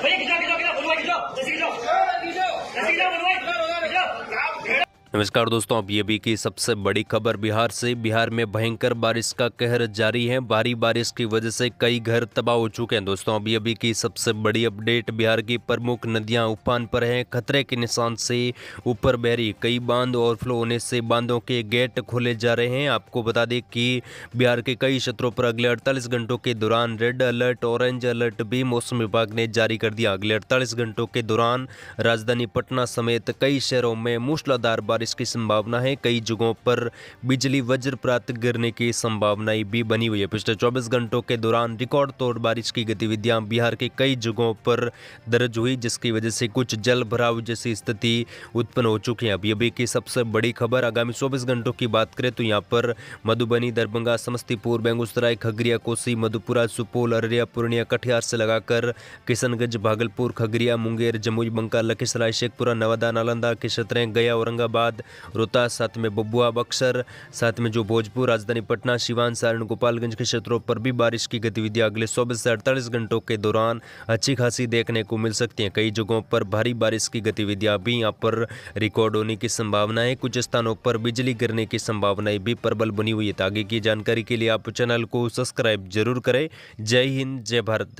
回去睡觉，睡觉，睡觉，回去睡觉，回去睡觉。नमस्कार दोस्तों अब ये भी की सबसे बड़ी खबर बिहार से बिहार में भयंकर बारिश का कहर जारी है भारी बारिश की वजह से कई घर तबाह हो चुके हैं दोस्तों अब अभी की सबसे बड़ी अपडेट बिहार की प्रमुख नदियां उफान पर हैं खतरे के निशान से ऊपर बहरी कई बांध ओवरफ्लो होने से बांधों के गेट खोले जा रहे हैं आपको बता दें कि बिहार के कई क्षेत्रों पर अगले अड़तालीस घंटों के दौरान रेड अलर्ट ऑरेंज अलर्ट भी मौसम विभाग ने जारी कर दिया अगले अड़तालीस घंटों के दौरान राजधानी पटना समेत कई शहरों में मूसलाधार बारिश की संभावना है कई जगहों पर बिजली वज्रप्रात गिरने की संभावनाएं भी बनी हुई है पिछले 24 घंटों के दौरान रिकॉर्ड तोड़ बारिश की गतिविधियां बिहार के कई जगहों पर दर्ज हुई जिसकी वजह से कुछ जल भराव जैसी स्थिति उत्पन्न हो चुकी है अभी अभी की सबसे बड़ी खबर आगामी चौबीस घंटों की बात करें तो यहाँ पर मधुबनी दरभंगा समस्तीपुर बेगूसराय खगड़िया कोसी मधुपुरा सुपौल अररिया पूर्णिया कटिहार से लगाकर किशनगंज भागलपुर खगड़िया मुंगेर जमुई बंका लखीसराय शेखपुरा नवादा नालंदा के क्षेत्र गया औरंगाबाद बाद रोहतास साथ में बबुआ बक्सर साथ में जो भोजपुर राजधानी पटना सिवान सारण गोपालगंज के क्षेत्रों पर भी बारिश की गतिविधियाँ अगले चौबीस से अड़तालीस घंटों के दौरान अच्छी खासी देखने को मिल सकती हैं कई जगहों पर भारी बारिश की गतिविधियाँ भी यहाँ पर रिकॉर्ड होने की संभावना है कुछ स्थानों पर बिजली गिरने की संभावनाएं भी प्रबल बनी हुई है आगे की जानकारी के लिए आप चैनल को सब्सक्राइब जरूर करें जय हिंद जय भारत